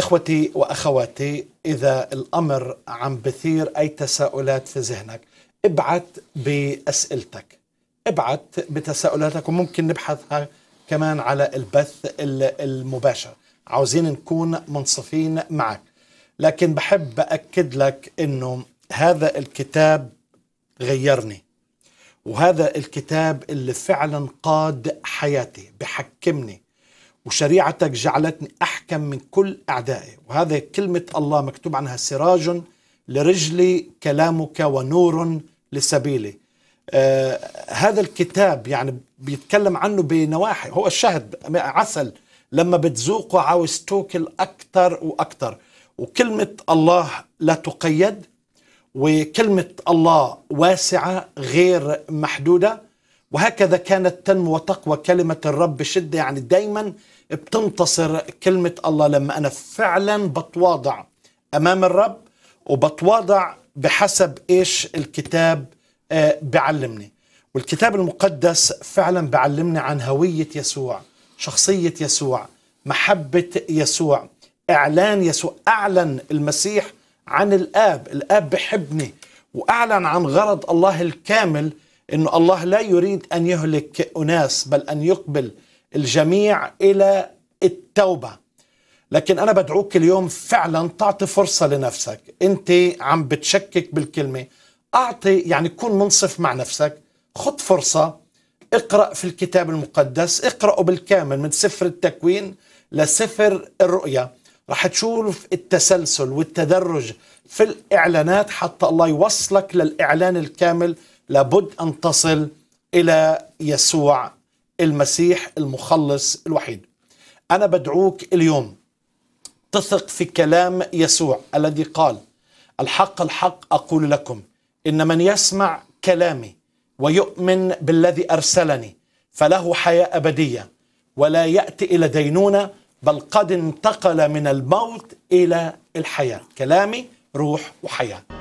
إخوتي وأخواتي إذا الأمر عم بثير أي تساؤلات في ذهنك ابعت بأسئلتك ابعت بتساؤلاتك وممكن نبحثها كمان على البث المباشر عاوزين نكون منصفين معك لكن بحب بأكد لك أنه هذا الكتاب غيرني وهذا الكتاب اللي فعلا قاد حياتي بحكمني وشريعتك جعلتني أحكم من كل أعدائي وهذا كلمة الله مكتوب عنها سراج لرجلي كلامك ونور لسبيلي آه هذا الكتاب يعني بيتكلم عنه بنواحي هو الشهد عسل لما بتذوقه عاوز توكل أكثر وأكثر وكلمة الله لا تقيد وكلمة الله واسعة غير محدودة وهكذا كانت تنمو وتقوى كلمة الرب بشدة يعني دايما بتنتصر كلمة الله لما أنا فعلا بتواضع أمام الرب وبتواضع بحسب إيش الكتاب آه، بعلمني والكتاب المقدس فعلا بعلمني عن هوية يسوع شخصية يسوع محبة يسوع إعلان يسوع أعلن المسيح عن الآب الآب بحبني وأعلن عن غرض الله الكامل انه الله لا يريد ان يهلك اناس بل ان يقبل الجميع الى التوبه لكن انا بدعوك اليوم فعلا تعطي فرصه لنفسك انت عم بتشكك بالكلمه اعطي يعني كن منصف مع نفسك خد فرصه اقرا في الكتاب المقدس اقراه بالكامل من سفر التكوين لسفر الرؤيا رح تشوف التسلسل والتدرج في الاعلانات حتى الله يوصلك للاعلان الكامل لابد أن تصل إلى يسوع المسيح المخلص الوحيد أنا بدعوك اليوم تثق في كلام يسوع الذي قال الحق الحق أقول لكم إن من يسمع كلامي ويؤمن بالذي أرسلني فله حياة أبدية ولا يأتي إلى دينونة بل قد انتقل من الموت إلى الحياة كلامي روح وحياه